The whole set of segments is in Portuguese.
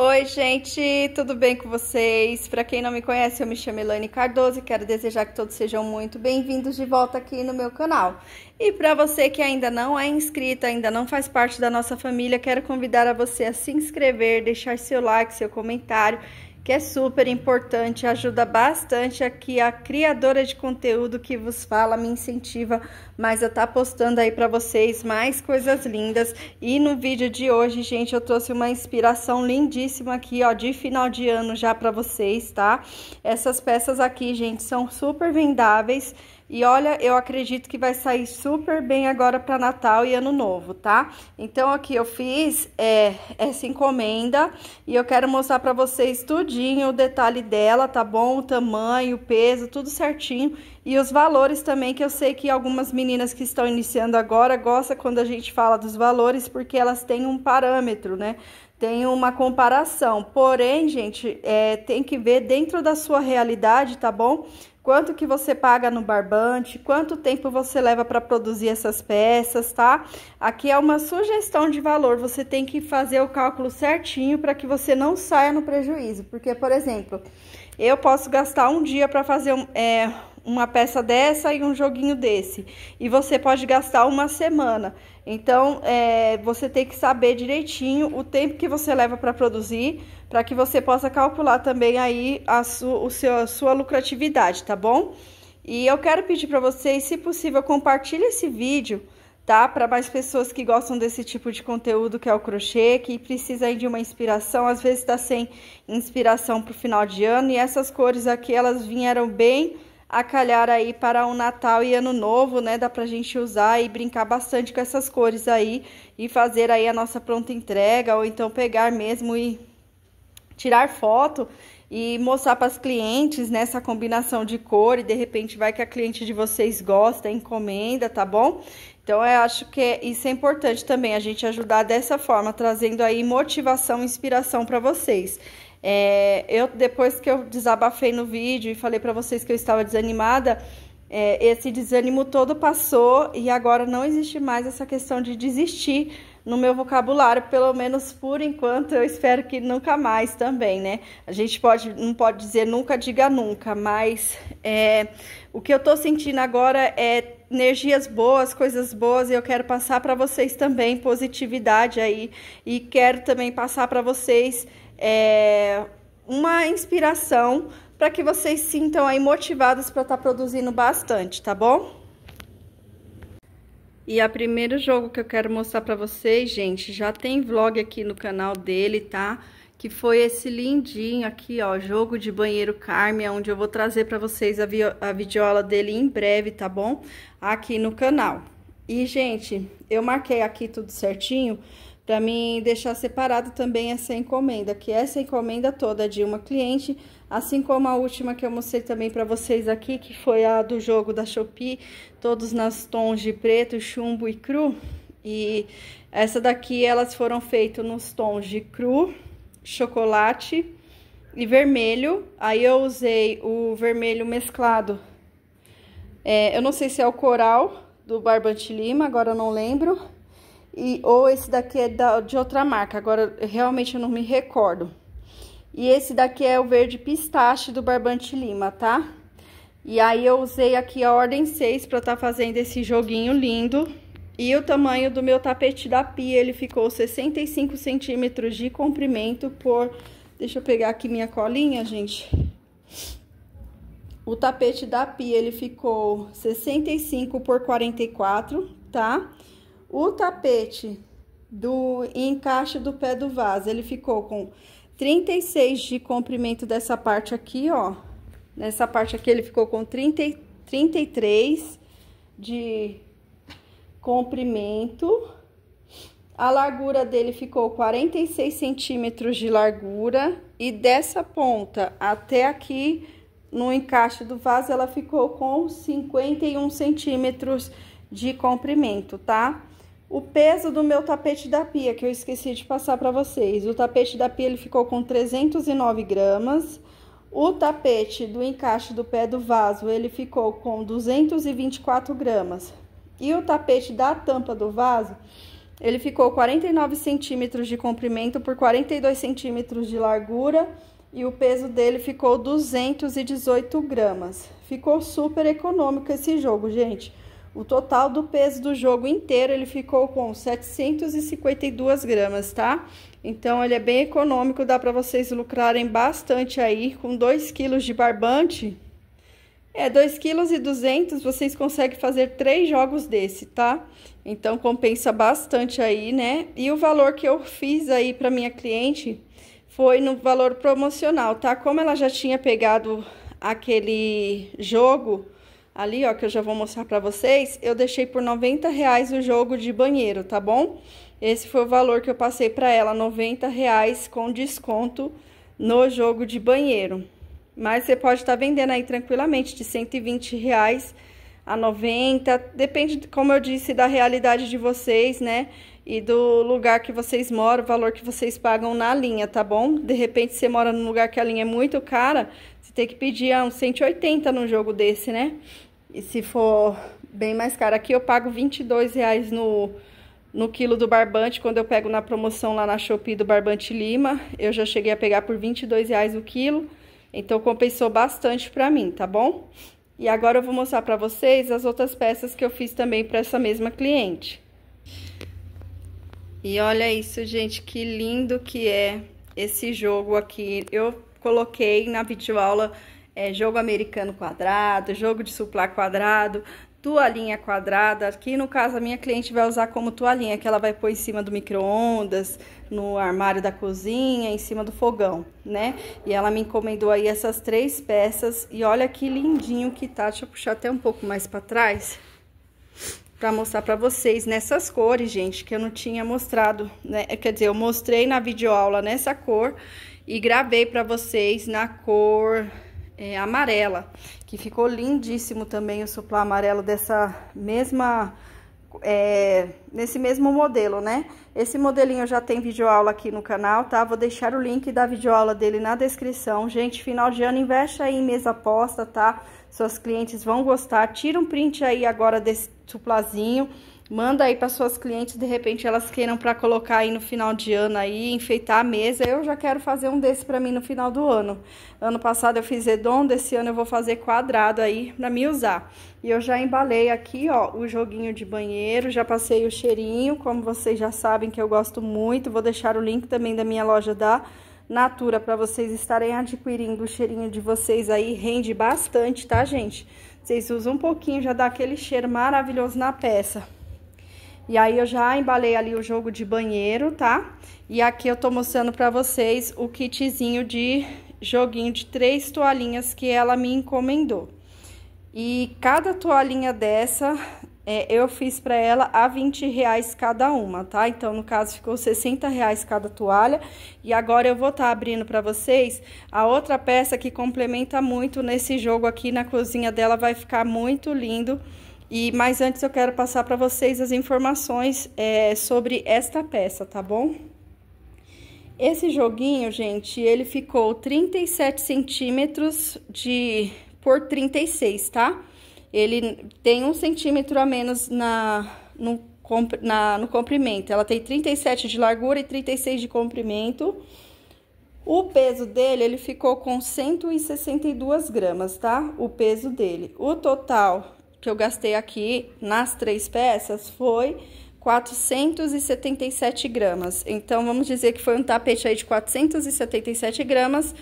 Oi, gente, tudo bem com vocês? Para quem não me conhece, eu me chamo Elaine Cardoso e quero desejar que todos sejam muito bem-vindos de volta aqui no meu canal. E para você que ainda não é inscrito, ainda não faz parte da nossa família, quero convidar a você a se inscrever, deixar seu like, seu comentário que é super importante, ajuda bastante aqui a criadora de conteúdo que vos fala, me incentiva mais a estar tá postando aí para vocês mais coisas lindas. E no vídeo de hoje, gente, eu trouxe uma inspiração lindíssima aqui, ó, de final de ano já para vocês, tá? Essas peças aqui, gente, são super vendáveis. E olha, eu acredito que vai sair super bem agora para Natal e Ano Novo, tá? Então, aqui eu fiz é, essa encomenda e eu quero mostrar para vocês tudinho o detalhe dela, tá bom? O tamanho, o peso, tudo certinho. E os valores também, que eu sei que algumas meninas que estão iniciando agora gostam quando a gente fala dos valores, porque elas têm um parâmetro, né? tem uma comparação. Porém, gente, é, tem que ver dentro da sua realidade, tá bom? quanto que você paga no barbante, quanto tempo você leva para produzir essas peças, tá? Aqui é uma sugestão de valor, você tem que fazer o cálculo certinho para que você não saia no prejuízo, porque, por exemplo, eu posso gastar um dia para fazer um, é, uma peça dessa e um joguinho desse. E você pode gastar uma semana. Então, é, você tem que saber direitinho o tempo que você leva para produzir, para que você possa calcular também aí a, su, o seu, a sua lucratividade, tá bom? E eu quero pedir para vocês, se possível, compartilhe esse vídeo, tá? Para mais pessoas que gostam desse tipo de conteúdo que é o crochê, que precisa de uma inspiração, às vezes está sem inspiração para o final de ano. E essas cores aqui, elas vieram bem a calhar aí para o Natal e Ano Novo, né? Dá pra gente usar e brincar bastante com essas cores aí e fazer aí a nossa pronta entrega ou então pegar mesmo e tirar foto e mostrar para as clientes nessa né, combinação de cor e de repente vai que a cliente de vocês gosta, encomenda, tá bom? Então eu acho que é, isso é importante também a gente ajudar dessa forma, trazendo aí motivação, inspiração para vocês. É, eu depois que eu desabafei no vídeo e falei para vocês que eu estava desanimada, é, esse desânimo todo passou e agora não existe mais essa questão de desistir no meu vocabulário, pelo menos por enquanto, eu espero que nunca mais também, né? A gente pode, não pode dizer nunca, diga nunca, mas é, o que eu tô sentindo agora é energias boas, coisas boas, e eu quero passar para vocês também positividade aí, e quero também passar para vocês é, uma inspiração para que vocês sintam aí motivados para estar tá produzindo bastante, tá bom? E a primeiro jogo que eu quero mostrar para vocês, gente, já tem vlog aqui no canal dele, tá? Que foi esse lindinho aqui, ó, jogo de banheiro Carme, é onde eu vou trazer para vocês a, vi a videoaula dele em breve, tá bom? Aqui no canal. E, gente, eu marquei aqui tudo certinho, para mim deixar separado também essa encomenda, que essa encomenda toda é de uma cliente, assim como a última que eu mostrei também para vocês aqui, que foi a do jogo da Shopee, todos nas tons de preto, chumbo e cru. E essa daqui elas foram feitas nos tons de cru, chocolate e vermelho. Aí eu usei o vermelho mesclado. É, eu não sei se é o coral do Barbante Lima, agora eu não lembro e, ou esse daqui é da, de outra marca, agora realmente eu não me recordo. E esse daqui é o verde pistache do Barbante Lima, tá? E aí eu usei aqui a ordem 6 pra tá fazendo esse joguinho lindo. E o tamanho do meu tapete da pia, ele ficou 65 centímetros de comprimento por... Deixa eu pegar aqui minha colinha, gente. O tapete da pia, ele ficou 65 por 44, tá? O tapete do encaixe do pé do vaso, ele ficou com 36 de comprimento dessa parte aqui, ó. Nessa parte aqui ele ficou com 30, 33 de comprimento. A largura dele ficou 46 centímetros de largura. E dessa ponta até aqui, no encaixe do vaso, ela ficou com 51 centímetros de comprimento, tá? O peso do meu tapete da pia, que eu esqueci de passar para vocês. O tapete da pia ele ficou com 309 gramas. O tapete do encaixe do pé do vaso, ele ficou com 224 gramas. E o tapete da tampa do vaso, ele ficou 49 centímetros de comprimento por 42 centímetros de largura. E o peso dele ficou 218 gramas. Ficou super econômico esse jogo, gente. O total do peso do jogo inteiro, ele ficou com 752 gramas, tá? Então, ele é bem econômico, dá para vocês lucrarem bastante aí. Com 2 quilos de barbante, é 2,2 kg, vocês conseguem fazer três jogos desse, tá? Então, compensa bastante aí, né? E o valor que eu fiz aí para minha cliente foi no valor promocional, tá? Como ela já tinha pegado aquele jogo ali, ó, que eu já vou mostrar para vocês, eu deixei por 90 reais o jogo de banheiro, tá bom? Esse foi o valor que eu passei para ela, 90 reais com desconto no jogo de banheiro. Mas você pode estar tá vendendo aí tranquilamente de 120 reais a 90, depende, como eu disse, da realidade de vocês, né? E do lugar que vocês moram, o valor que vocês pagam na linha, tá bom? De repente você mora num lugar que a linha é muito cara, você tem que pedir ah, uns 180 num jogo desse, né? E se for bem mais caro, aqui eu pago 22 reais no, no quilo do barbante. Quando eu pego na promoção lá na Shopee do barbante lima, eu já cheguei a pegar por 22 reais o quilo. Então, compensou bastante pra mim, tá bom? E agora eu vou mostrar pra vocês as outras peças que eu fiz também pra essa mesma cliente. E olha isso, gente, que lindo que é esse jogo aqui. Eu coloquei na videoaula é, jogo americano quadrado, jogo de suplá quadrado, toalhinha quadrada, que no caso a minha cliente vai usar como toalhinha, que ela vai pôr em cima do micro-ondas, no armário da cozinha, em cima do fogão, né? E ela me encomendou aí essas três peças e olha que lindinho que tá. Deixa eu puxar até um pouco mais para trás para mostrar para vocês nessas cores, gente, que eu não tinha mostrado, né? É, quer dizer, eu mostrei na videoaula nessa cor e gravei para vocês na cor é, amarela, que ficou lindíssimo também o suplá amarelo dessa mesma, é, nesse mesmo modelo, né? Esse modelinho já tem videoaula aqui no canal, tá? Vou deixar o link da videoaula dele na descrição. Gente, final de ano, investe aí em mesa posta, tá? Suas clientes vão gostar. Tira um print aí agora desse suplazinho Manda aí para suas clientes, de repente elas queiram para colocar aí no final de ano aí, enfeitar a mesa. Eu já quero fazer um desse para mim no final do ano. Ano passado eu fiz redondo, esse ano eu vou fazer quadrado aí para me usar. E eu já embalei aqui, ó, o joguinho de banheiro, já passei o cheirinho, como vocês já sabem que eu gosto muito. Vou deixar o link também da minha loja da Natura para vocês estarem adquirindo o cheirinho de vocês aí, rende bastante, tá, gente? Vocês usam um pouquinho, já dá aquele cheiro maravilhoso na peça. E aí eu já embalei ali o jogo de banheiro, tá? E aqui eu tô mostrando pra vocês o kitzinho de joguinho de três toalhinhas que ela me encomendou. E cada toalhinha dessa é, eu fiz para ela a 20 reais cada uma, tá? Então, no caso, ficou 60 reais cada toalha. E agora eu vou estar tá abrindo para vocês a outra peça que complementa muito nesse jogo aqui na cozinha dela. Vai ficar muito lindo. E mas antes eu quero passar para vocês as informações é, sobre esta peça, tá bom? Esse joguinho, gente, ele ficou 37 centímetros de por 36, tá? Ele tem um centímetro a menos na no, na, no comprimento. Ela tem 37 de largura e 36 de comprimento. O peso dele, ele ficou com 162 gramas, tá? O peso dele. O total que eu gastei aqui nas três peças foi 477 gramas. Então, vamos dizer que foi um tapete aí de 477 gramas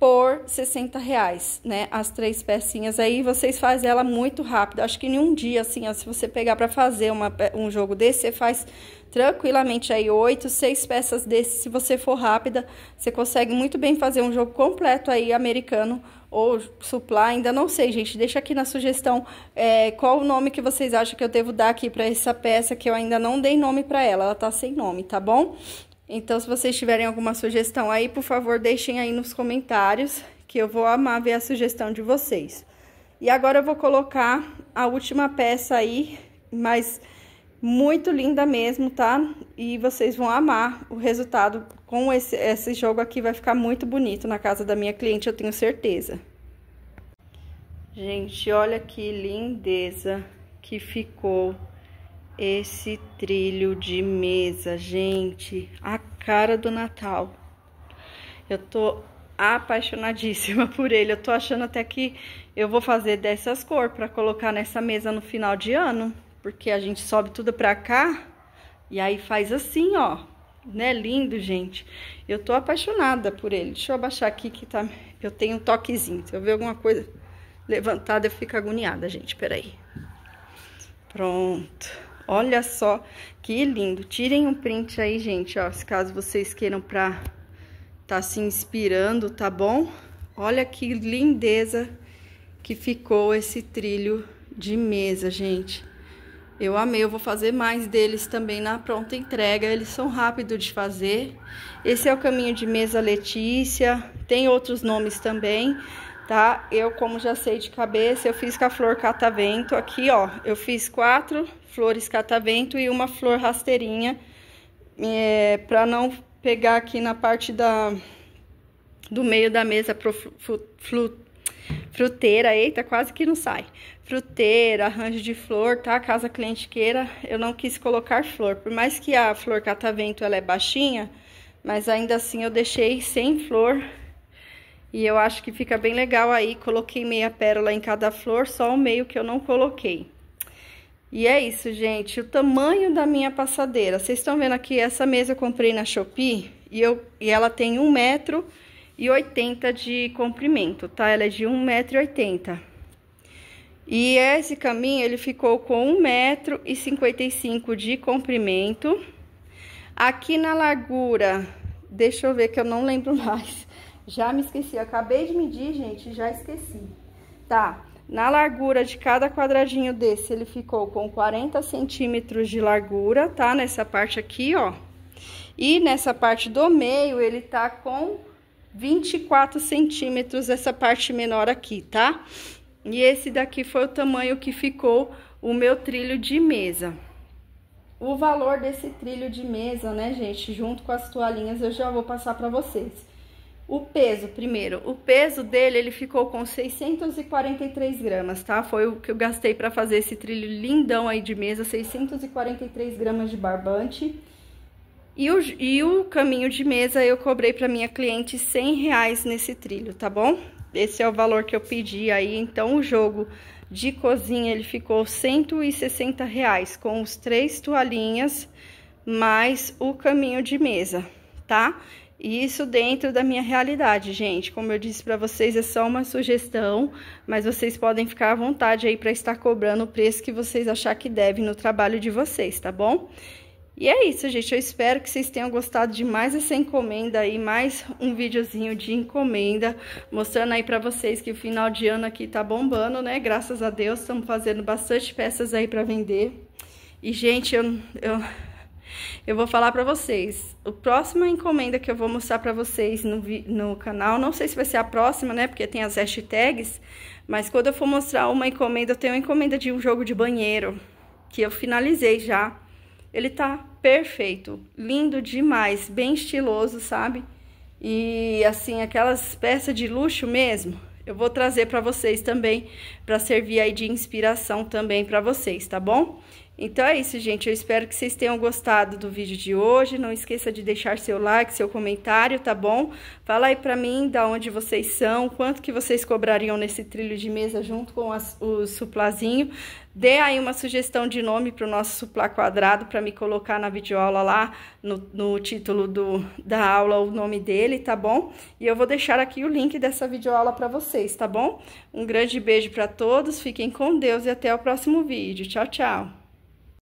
por 60 reais, né? As três pecinhas aí, vocês fazem ela muito rápido. Acho que em um dia, assim, ó, se você pegar para fazer uma, um jogo desse, você faz tranquilamente aí oito, seis peças desse. Se você for rápida, você consegue muito bem fazer um jogo completo aí americano ou supply, ainda não sei, gente. Deixa aqui na sugestão é, qual o nome que vocês acham que eu devo dar aqui para essa peça, que eu ainda não dei nome para ela, ela tá sem nome, tá bom? Então, se vocês tiverem alguma sugestão aí, por favor, deixem aí nos comentários, que eu vou amar ver a sugestão de vocês. E agora eu vou colocar a última peça aí, mas muito linda mesmo, tá? E vocês vão amar o resultado com esse, esse jogo aqui, vai ficar muito bonito na casa da minha cliente, eu tenho certeza. Gente, olha que lindeza que ficou esse trilho de mesa, gente, a cara do Natal. Eu tô apaixonadíssima por ele. Eu tô achando até que eu vou fazer dessas cores para colocar nessa mesa no final de ano, porque a gente sobe tudo para cá e aí faz assim, ó. Né, lindo, gente. Eu tô apaixonada por ele. Deixa eu abaixar aqui que tá eu tenho um toquezinho. Se eu ver alguma coisa levantada, eu fico agoniada, gente. Peraí. Pronto. Olha só que lindo. Tirem um print aí, gente, ó, se caso vocês queiram pra tá se inspirando, tá bom? Olha que lindeza que ficou esse trilho de mesa, gente. Eu amei, eu vou fazer mais deles também na pronta entrega, eles são rápidos de fazer. Esse é o caminho de mesa Letícia, tem outros nomes também, tá? Eu, como já sei de cabeça, eu fiz com a flor catavento aqui, ó, eu fiz quatro flores catavento e uma flor rasteirinha, é, para não pegar aqui na parte da, do meio da mesa pro flu, flu, fruteira, eita, quase que não sai. Fruteira, arranjo de flor, tá? Casa cliente queira, eu não quis colocar flor. Por mais que a flor catavento ela é baixinha, mas ainda assim eu deixei sem flor. E eu acho que fica bem legal aí, coloquei meia pérola em cada flor, só o meio que eu não coloquei. E é isso, gente, o tamanho da minha passadeira. Vocês estão vendo aqui, essa mesa eu comprei na Shopee e, eu, e ela tem 180 metro e de comprimento, tá? Ela é de 180 metro e E esse caminho, ele ficou com 155 metro e de comprimento. Aqui na largura, deixa eu ver que eu não lembro mais. Já me esqueci, eu acabei de medir, gente, já esqueci. Tá, na largura de cada quadradinho desse, ele ficou com 40 centímetros de largura, tá? Nessa parte aqui, ó. E nessa parte do meio, ele tá com 24 centímetros, essa parte menor aqui, tá? E esse daqui foi o tamanho que ficou o meu trilho de mesa. O valor desse trilho de mesa, né, gente, junto com as toalhinhas, eu já vou passar pra vocês. O peso, primeiro, o peso dele, ele ficou com 643 gramas, tá? Foi o que eu gastei para fazer esse trilho lindão aí de mesa, 643 gramas de barbante. E o, e o caminho de mesa eu cobrei para minha cliente 100 reais nesse trilho, tá bom? Esse é o valor que eu pedi aí, então o jogo de cozinha ele ficou 160 reais com os três toalhinhas mais o caminho de mesa, tá? E isso dentro da minha realidade, gente. Como eu disse para vocês, é só uma sugestão, mas vocês podem ficar à vontade aí para estar cobrando o preço que vocês achar que devem no trabalho de vocês, tá bom? E é isso, gente. Eu espero que vocês tenham gostado de mais essa encomenda aí, mais um videozinho de encomenda, mostrando aí para vocês que o final de ano aqui tá bombando, né? Graças a Deus, estamos fazendo bastante peças aí para vender. E, gente, eu, eu eu vou falar para vocês. O próxima encomenda que eu vou mostrar para vocês no, no canal, não sei se vai ser a próxima, né? Porque tem as hashtags, mas quando eu for mostrar uma encomenda, eu tenho uma encomenda de um jogo de banheiro que eu finalizei já. Ele tá perfeito, lindo demais, bem estiloso, sabe? E assim, aquelas peças de luxo mesmo, eu vou trazer para vocês também, para servir aí de inspiração também para vocês, tá bom? Então é isso, gente. Eu espero que vocês tenham gostado do vídeo de hoje. Não esqueça de deixar seu like, seu comentário, tá bom? Fala aí pra mim da onde vocês são, quanto que vocês cobrariam nesse trilho de mesa junto com as, o suplazinho. Dê aí uma sugestão de nome para o nosso suplá quadrado para me colocar na videoaula lá no, no título do, da aula o nome dele, tá bom? E eu vou deixar aqui o link dessa videoaula para vocês, tá bom? Um grande beijo para todos, fiquem com Deus e até o próximo vídeo. Tchau, tchau!